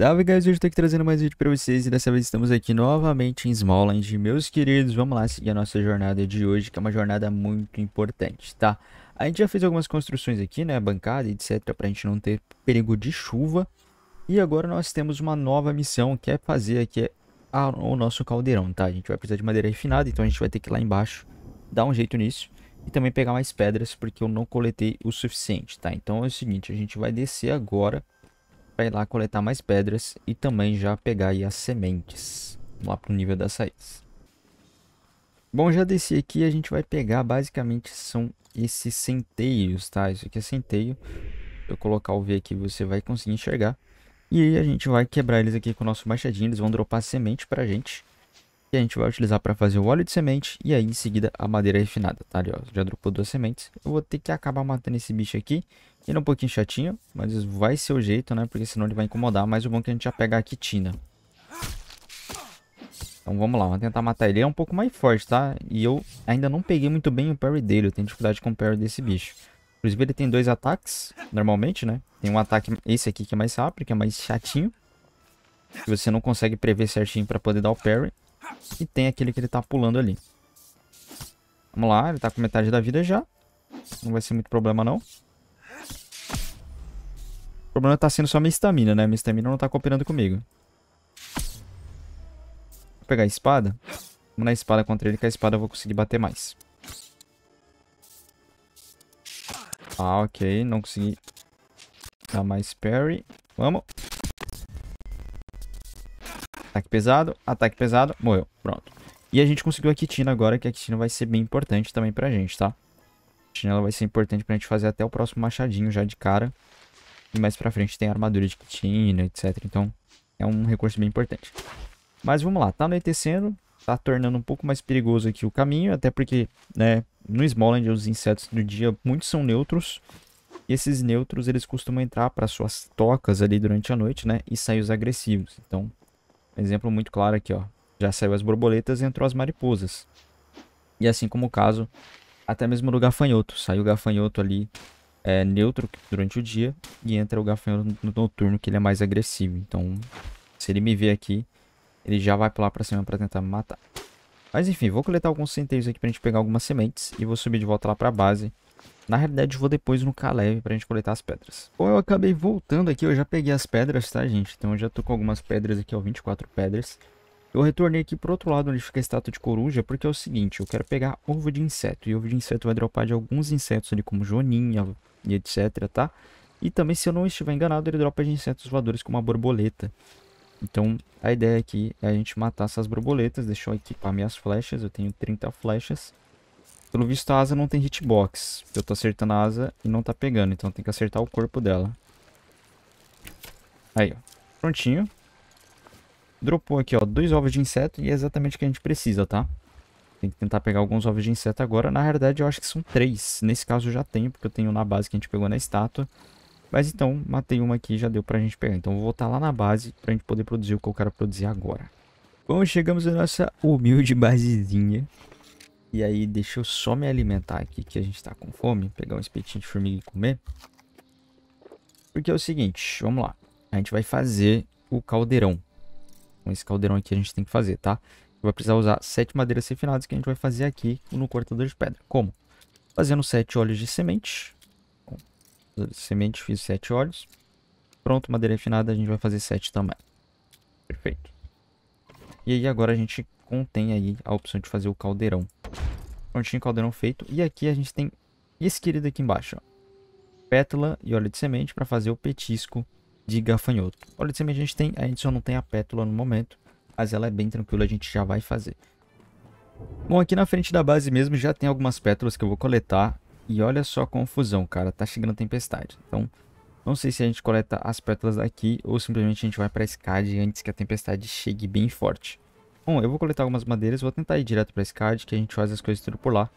Salve guys, hoje eu tô aqui trazendo mais vídeo pra vocês e dessa vez estamos aqui novamente em Smallland Meus queridos, vamos lá seguir a nossa jornada de hoje que é uma jornada muito importante, tá? A gente já fez algumas construções aqui, né, bancada, etc, pra gente não ter perigo de chuva E agora nós temos uma nova missão que é fazer aqui a, o nosso caldeirão, tá? A gente vai precisar de madeira refinada, então a gente vai ter que ir lá embaixo dar um jeito nisso E também pegar mais pedras porque eu não coletei o suficiente, tá? Então é o seguinte, a gente vai descer agora para ir lá coletar mais pedras e também já pegar as sementes lá pro nível das saídas. Bom, já desci aqui a gente vai pegar basicamente são esses centeios, tá? Isso aqui é centeio. Eu colocar o V aqui você vai conseguir enxergar. E aí a gente vai quebrar eles aqui com o nosso machadinho, eles vão dropar semente a gente. E a gente vai utilizar para fazer o óleo de semente e aí em seguida a madeira refinada, tá? Ali, ó, já dropou duas sementes. Eu vou ter que acabar matando esse bicho aqui ele é um pouquinho chatinho, mas vai ser o jeito, né? Porque senão ele vai incomodar, mas o bom é que a gente já pega a tina. Então vamos lá, vamos tentar matar ele. Ele é um pouco mais forte, tá? E eu ainda não peguei muito bem o parry dele, eu tenho dificuldade com o parry desse bicho. Inclusive ele tem dois ataques, normalmente, né? Tem um ataque, esse aqui que é mais rápido, que é mais chatinho. Que você não consegue prever certinho pra poder dar o parry. E tem aquele que ele tá pulando ali. Vamos lá, ele tá com metade da vida já. Não vai ser muito problema não problema tá sendo só minha estamina, né? Minha estamina não tá cooperando comigo. Vou pegar a espada. Vamos na espada contra ele, que a espada eu vou conseguir bater mais. Ah, ok. Não consegui dar mais parry. Vamos. Ataque pesado, ataque pesado, morreu. Pronto. E a gente conseguiu a Kitina agora, que a Kitina vai ser bem importante também pra gente, tá? A Kitina ela vai ser importante pra gente fazer até o próximo machadinho já de cara. E mais pra frente tem armadura de quitina, etc. Então é um recurso bem importante. Mas vamos lá, tá anoitecendo, tá tornando um pouco mais perigoso aqui o caminho, até porque né, no Smoland os insetos do dia muitos são neutros. E esses neutros eles costumam entrar para suas tocas ali durante a noite, né? E sair os agressivos. Então, exemplo muito claro aqui, ó. Já saiu as borboletas e entrou as mariposas. E assim como o caso, até mesmo do gafanhoto. Saiu o gafanhoto ali é, neutro durante o dia e entra o gafanhoto no noturno, que ele é mais agressivo. Então, se ele me ver aqui, ele já vai pular pra cima pra tentar me matar. Mas enfim, vou coletar alguns centeios aqui pra gente pegar algumas sementes e vou subir de volta lá pra base. Na realidade, vou depois no Kalev pra gente coletar as pedras. Bom, eu acabei voltando aqui, eu já peguei as pedras, tá, gente? Então, eu já tô com algumas pedras aqui, ó, 24 pedras. Eu retornei aqui pro outro lado onde fica a estátua de coruja, porque é o seguinte, eu quero pegar ovo de inseto. E ovo de inseto vai dropar de alguns insetos ali, como joaninha e etc, tá? E também, se eu não estiver enganado, ele dropa de insetos voadores como a borboleta. Então, a ideia aqui é a gente matar essas borboletas. Deixa eu equipar minhas flechas, eu tenho 30 flechas. Pelo visto, a asa não tem hitbox. Eu tô acertando a asa e não tá pegando, então tem que acertar o corpo dela. Aí, ó. Prontinho. Dropou aqui, ó, dois ovos de inseto e é exatamente o que a gente precisa, tá? Tem que tentar pegar alguns ovos de inseto agora. Na realidade, eu acho que são três. Nesse caso, eu já tenho, porque eu tenho na base que a gente pegou na estátua. Mas então, matei uma aqui e já deu pra gente pegar. Então, vou voltar lá na base pra gente poder produzir o que eu quero produzir agora. Bom, chegamos na nossa humilde basezinha. E aí, deixa eu só me alimentar aqui, que a gente tá com fome. Pegar um espetinho de formiga e comer. Porque é o seguinte, vamos lá. A gente vai fazer o caldeirão com esse caldeirão aqui a gente tem que fazer, tá? Vai precisar usar sete madeiras refinadas que a gente vai fazer aqui no cortador de pedra. Como? Fazendo sete olhos de semente. Bom, de semente fiz sete olhos. Pronto, madeira refinada a gente vai fazer sete também. Perfeito. E aí agora a gente contém aí a opção de fazer o caldeirão. Prontinho, caldeirão feito. E aqui a gente tem esse querido aqui embaixo, ó. Pétala e óleo de semente para fazer o petisco de gafanhoto. Olha, a gente tem, a gente só não tem a pétula no momento, mas ela é bem tranquila, a gente já vai fazer. Bom, aqui na frente da base mesmo já tem algumas pétalas que eu vou coletar. E olha só a confusão, cara, tá chegando tempestade. Então, não sei se a gente coleta as pétalas daqui ou simplesmente a gente vai pra SCAD antes que a tempestade chegue bem forte. Bom, eu vou coletar algumas madeiras, vou tentar ir direto pra SCAD, que a gente faz as coisas tudo por lá.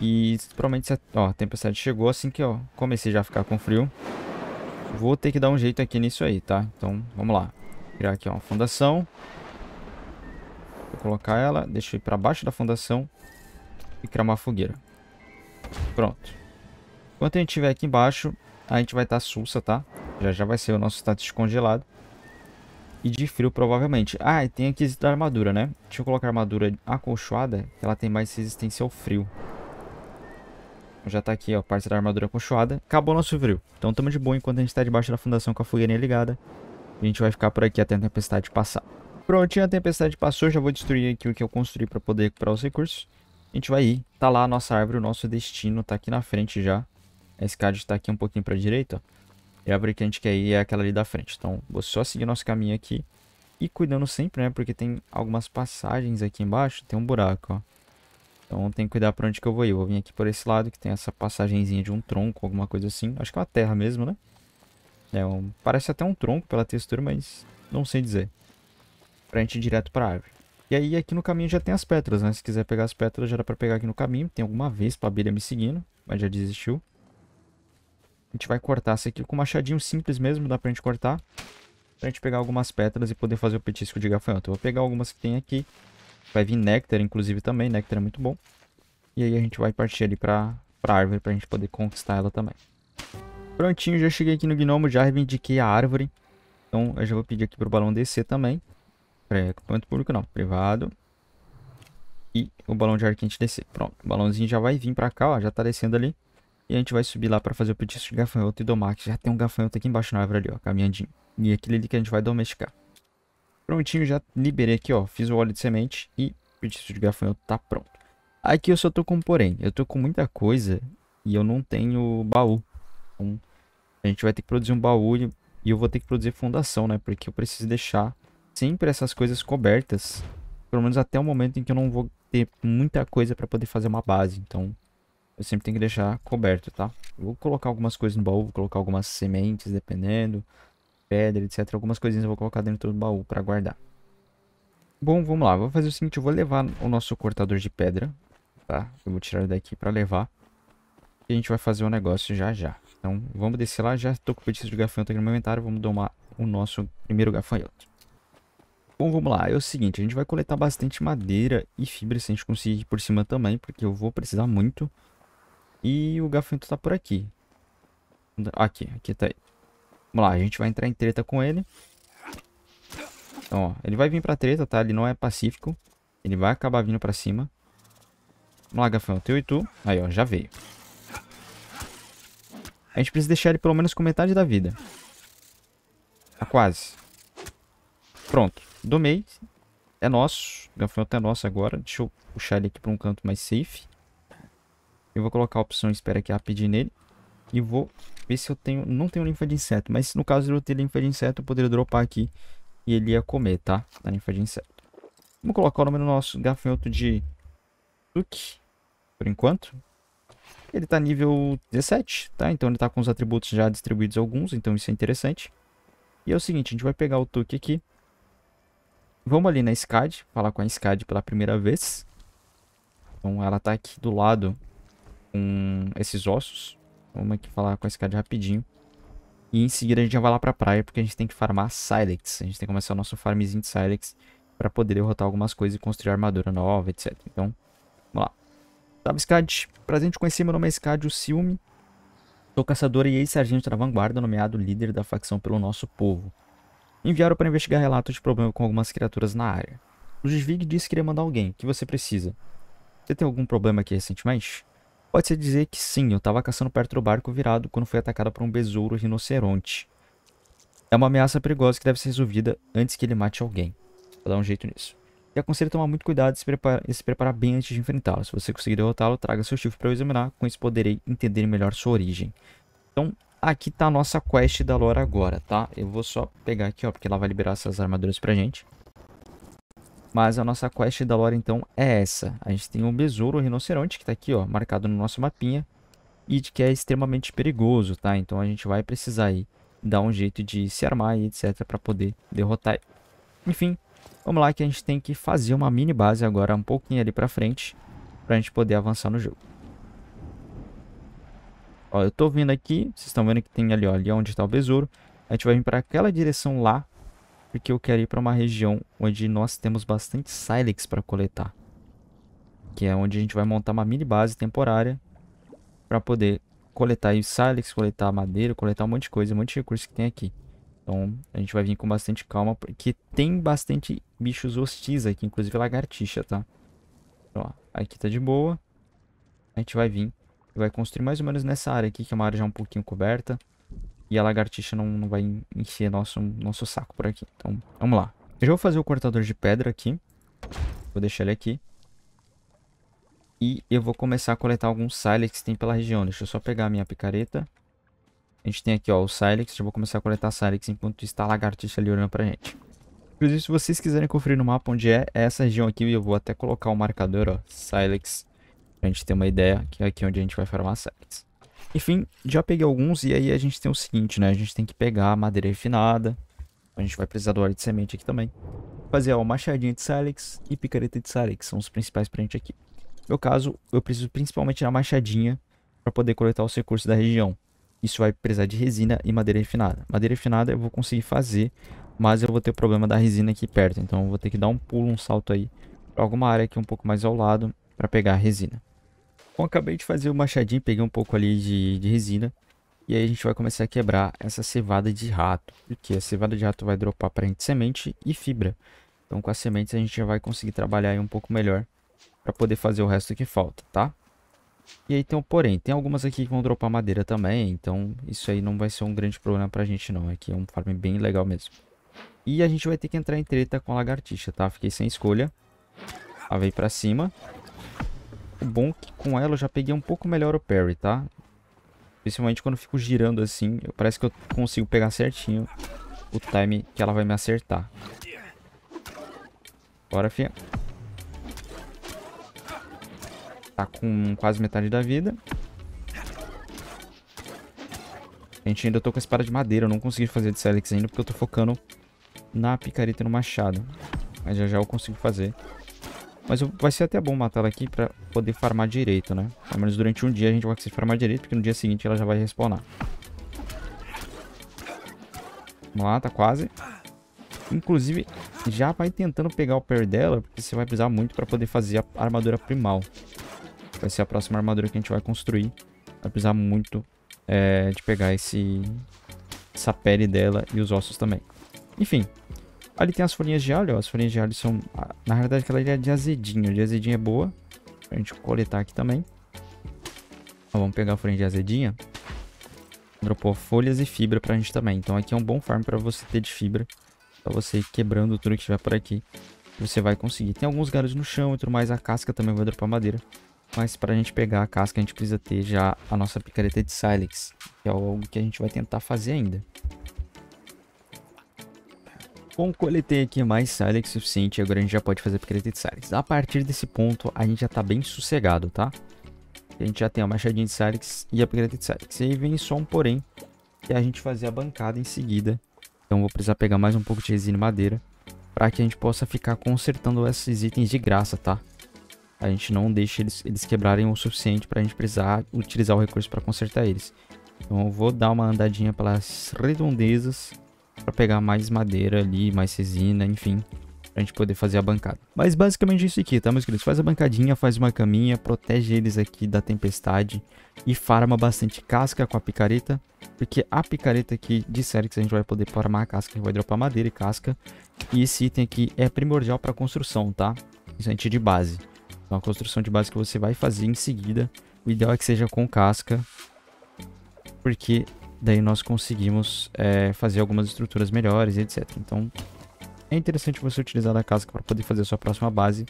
E provavelmente, ó, a tempestade chegou assim que, ó, comecei já a ficar com frio vou ter que dar um jeito aqui nisso aí, tá? Então, vamos lá. Criar aqui uma fundação. Vou colocar ela, deixa eu ir para baixo da fundação e criar uma fogueira. Pronto. Enquanto a gente estiver aqui embaixo, a gente vai estar tá sussa, tá? Já já vai ser o nosso status congelado. E de frio, provavelmente. Ah, e tem aqui da armadura, né? Deixa eu colocar a armadura acolchoada, que ela tem mais resistência ao frio já tá aqui, ó, parte da armadura conchoada. Acabou nosso frio. Então tamo de boa enquanto a gente está debaixo da fundação com a fogueirinha ligada. A gente vai ficar por aqui até a tempestade passar. Prontinho, a tempestade passou. Já vou destruir aqui o que eu construí para poder recuperar os recursos. A gente vai ir. Tá lá a nossa árvore, o nosso destino tá aqui na frente já. A escada está aqui um pouquinho para direita, ó. E é a árvore que a gente quer ir é aquela ali da frente. Então, vou só seguir nosso caminho aqui. E cuidando sempre, né? Porque tem algumas passagens aqui embaixo. Tem um buraco, ó. Então tem que cuidar para onde que eu vou ir. Eu vou vir aqui por esse lado, que tem essa passagenzinha de um tronco, alguma coisa assim. Acho que é uma terra mesmo, né? É um... Parece até um tronco pela textura, mas não sei dizer. Pra gente ir direto pra árvore. E aí aqui no caminho já tem as pétalas, né? Se quiser pegar as pétalas já dá pra pegar aqui no caminho. Tem alguma vez pra abelha me seguindo, mas já desistiu. A gente vai cortar isso aqui com um machadinho simples mesmo, dá pra gente cortar. Pra gente pegar algumas pétalas e poder fazer o petisco de gafanhoto. Eu vou pegar algumas que tem aqui Vai vir néctar, inclusive, também. Néctar é muito bom. E aí a gente vai partir ali pra, pra árvore pra gente poder conquistar ela também. Prontinho, já cheguei aqui no gnomo, já reivindiquei a árvore. Então eu já vou pedir aqui pro balão descer também. Peraí, equipamento público não, privado. E o balão de ar quente descer. Pronto, o balãozinho já vai vir pra cá, ó, já tá descendo ali. E a gente vai subir lá pra fazer o pedido de gafanhoto e domar, que já tem um gafanhoto aqui embaixo na árvore ali, ó, caminhandinho. E aquele ali que a gente vai domesticar. Prontinho, já liberei aqui, ó. Fiz o óleo de semente e o feitiço de gafanhoto tá pronto. Aqui eu só tô com porém. Eu tô com muita coisa e eu não tenho baú. Então, a gente vai ter que produzir um baú e eu vou ter que produzir fundação, né? Porque eu preciso deixar sempre essas coisas cobertas. Pelo menos até o momento em que eu não vou ter muita coisa para poder fazer uma base. Então, eu sempre tenho que deixar coberto, tá? Eu vou colocar algumas coisas no baú, vou colocar algumas sementes, dependendo pedra, etc. Algumas coisinhas eu vou colocar dentro do baú para guardar. Bom, vamos lá. Vou fazer o seguinte, eu vou levar o nosso cortador de pedra, tá? Eu vou tirar daqui para levar. E a gente vai fazer o um negócio já já. Então, vamos descer lá. Já estou com o de gafanhoto tá aqui no meu inventário. Vamos domar o nosso primeiro gafanhoto. Bom, vamos lá. É o seguinte, a gente vai coletar bastante madeira e fibra se a gente conseguir ir por cima também, porque eu vou precisar muito. E o gafanhoto tá por aqui. Aqui, aqui tá aí. Vamos lá, a gente vai entrar em treta com ele. Então, ó, ele vai vir pra treta, tá? Ele não é pacífico. Ele vai acabar vindo pra cima. Vamos lá, Gafão, teu e tu. Aí, ó, já veio. A gente precisa deixar ele pelo menos com metade da vida. Tá quase. Pronto. Domei. É nosso. O gafanhoto é tá nosso agora. Deixa eu puxar ele aqui pra um canto mais safe. Eu vou colocar a opção espera aqui rapidinho nele. E vou ver se eu tenho... Não tenho linfa de inseto, mas no caso de eu ter linfa de inseto, eu poderia dropar aqui e ele ia comer, tá? A linfa de inseto. Vamos colocar o nome do nosso gafanhoto de Tuk por enquanto. Ele tá nível 17, tá? Então ele tá com os atributos já distribuídos alguns, então isso é interessante. E é o seguinte, a gente vai pegar o Tuk aqui. Vamos ali na SCAD, falar com a SCAD pela primeira vez. Então ela tá aqui do lado com esses ossos. Vamos aqui falar com esse cara rapidinho. E em seguida a gente já vai lá pra praia, porque a gente tem que farmar Silex. A gente tem que começar o nosso farmzinho de Silex pra poder derrotar algumas coisas e construir armadura nova, etc. Então, vamos lá. Salve, Scad. Prazer em te conhecer. Meu nome é Scad, o Silme. Sou caçador e ex-sargento da vanguarda, nomeado líder da facção pelo nosso povo. Enviaram para investigar relatos de problema com algumas criaturas na área. O Ludwig disse que iria mandar alguém. O que você precisa? Você tem algum problema aqui recentemente? Pode-se dizer que sim, eu estava caçando perto do barco virado quando fui atacada por um besouro rinoceronte. É uma ameaça perigosa que deve ser resolvida antes que ele mate alguém. Vou dar um jeito nisso. E aconselho a tomar muito cuidado e se preparar, e se preparar bem antes de enfrentá-lo. Se você conseguir derrotá-lo, traga seu chifre para eu examinar. Com isso poderei entender melhor sua origem. Então, aqui tá a nossa quest da Lora agora, tá? Eu vou só pegar aqui, ó, porque ela vai liberar essas armaduras pra gente. Mas a nossa quest da lore, então, é essa. A gente tem um besouro rinoceronte, que está aqui, ó, marcado no nosso mapinha. E que é extremamente perigoso, tá? Então a gente vai precisar aí dar um jeito de se armar e etc. para poder derrotar. Enfim, vamos lá que a gente tem que fazer uma mini base agora, um pouquinho ali para frente. para a gente poder avançar no jogo. Ó, eu estou vindo aqui. Vocês estão vendo que tem ali, ó, ali onde está o besouro. A gente vai vir para aquela direção lá porque eu quero ir para uma região onde nós temos bastante Silex para coletar. Que é onde a gente vai montar uma mini base temporária para poder coletar aí Silex, coletar madeira, coletar um monte de coisa, um monte de recurso que tem aqui. Então a gente vai vir com bastante calma, porque tem bastante bichos hostis aqui, inclusive lagartixa, tá? ó, aqui tá de boa. A gente vai vir e vai construir mais ou menos nessa área aqui, que é uma área já um pouquinho coberta. E a lagartixa não, não vai encher nosso, nosso saco por aqui. Então, vamos lá. Eu já vou fazer o cortador de pedra aqui. Vou deixar ele aqui. E eu vou começar a coletar alguns silex que tem pela região. Deixa eu só pegar a minha picareta. A gente tem aqui, ó, o silex. Já vou começar a coletar silex enquanto está a lagartixa ali olhando pra gente. Inclusive, se vocês quiserem conferir no mapa onde é, é essa região aqui. Eu vou até colocar o um marcador, ó, silex. Pra gente ter uma ideia que é aqui onde a gente vai farmar silex. Enfim, já peguei alguns e aí a gente tem o seguinte, né? A gente tem que pegar a madeira refinada. A gente vai precisar do óleo de semente aqui também. Fazer ó, machadinha de salix e picareta de salix. São os principais pra gente aqui. No meu caso, eu preciso principalmente da machadinha para poder coletar os recursos da região. Isso vai precisar de resina e madeira refinada. Madeira refinada eu vou conseguir fazer, mas eu vou ter o problema da resina aqui perto. Então eu vou ter que dar um pulo, um salto aí para alguma área aqui um pouco mais ao lado para pegar a resina. Bom, acabei de fazer o machadinho, peguei um pouco ali de, de resina. E aí a gente vai começar a quebrar essa cevada de rato. Porque a cevada de rato vai dropar para a gente semente e fibra. Então com as sementes a gente já vai conseguir trabalhar aí um pouco melhor. para poder fazer o resto que falta, tá? E aí tem um porém. Tem algumas aqui que vão dropar madeira também. Então isso aí não vai ser um grande problema para a gente não. Aqui é um farm bem legal mesmo. E a gente vai ter que entrar em treta com a lagartixa, tá? Fiquei sem escolha. Ela veio para cima. O bom é que com ela eu já peguei um pouco melhor o parry, tá? Principalmente quando eu fico girando assim, parece que eu consigo pegar certinho o time que ela vai me acertar. Bora, fia. Tá com quase metade da vida. Gente, ainda tô com a espada de madeira. Eu não consegui fazer de Silex ainda porque eu tô focando na picareta no machado. Mas já já eu consigo fazer. Mas vai ser até bom matar ela aqui pra poder farmar direito, né? Pelo menos durante um dia a gente vai conseguir farmar direito, porque no dia seguinte ela já vai respawnar. Vamos lá, tá quase. Inclusive, já vai tentando pegar o pé dela, porque você vai precisar muito pra poder fazer a armadura primal. Vai ser a próxima armadura que a gente vai construir. Vai precisar muito é, de pegar esse, essa pele dela e os ossos também. Enfim, Ali tem as folhinhas de alho, ó. As folhinhas de alho são... Na realidade, aquela é de azedinho. De azedinho é boa. Pra gente coletar aqui também. Ó, vamos pegar a folhinha de azedinha. Dropou folhas e fibra pra gente também. Então aqui é um bom farm pra você ter de fibra. Pra você ir quebrando tudo que tiver por aqui. Você vai conseguir. Tem alguns galhos no chão e tudo mais. A casca também vai dropar madeira. Mas pra gente pegar a casca, a gente precisa ter já a nossa picareta de silex. Que é algo que a gente vai tentar fazer ainda. Bom, coletei aqui mais Silex suficiente, agora a gente já pode fazer upgrade de Silex. A partir desse ponto, a gente já tá bem sossegado, tá? A gente já tem a machadinha de Silex e a upgrade de Silex. E aí vem só um porém, que é a gente fazer a bancada em seguida. Então vou precisar pegar mais um pouco de resina e madeira, para que a gente possa ficar consertando esses itens de graça, tá? A gente não deixa eles, eles quebrarem o suficiente para a gente precisar utilizar o recurso para consertar eles. Então eu vou dar uma andadinha pelas redondezas para pegar mais madeira ali, mais resina, enfim pra gente poder fazer a bancada. Mas basicamente é isso aqui, tá, meus queridos? Faz a bancadinha, faz uma caminha, protege eles aqui da tempestade e farma bastante casca com a picareta, porque a picareta aqui disseram que a gente vai poder farmar a casca, a gente vai dropar madeira e casca, e esse item aqui é primordial pra construção, tá? Isso é de base. Então é a construção de base que você vai fazer em seguida, o ideal é que seja com casca, porque daí nós conseguimos é, fazer algumas estruturas melhores, etc. Então, é interessante você utilizar da casca para poder fazer a sua próxima base,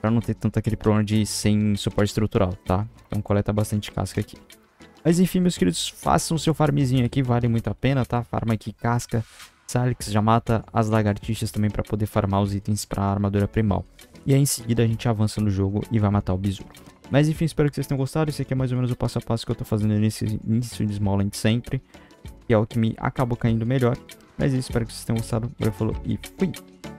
para não ter tanto aquele problema de sem suporte estrutural, tá? Então coleta bastante casca aqui. Mas enfim, meus queridos, façam seu farmzinho aqui, vale muito a pena, tá? Farma aqui casca, salix, já mata as lagartixas também para poder farmar os itens para armadura primal. E aí em seguida a gente avança no jogo e vai matar o besouro. Mas enfim, espero que vocês tenham gostado. Esse aqui é mais ou menos o passo a passo que eu tô fazendo nesse início de Smallland sempre. Que é o que me acabou caindo melhor. Mas eu é espero que vocês tenham gostado. Agora falou e fui!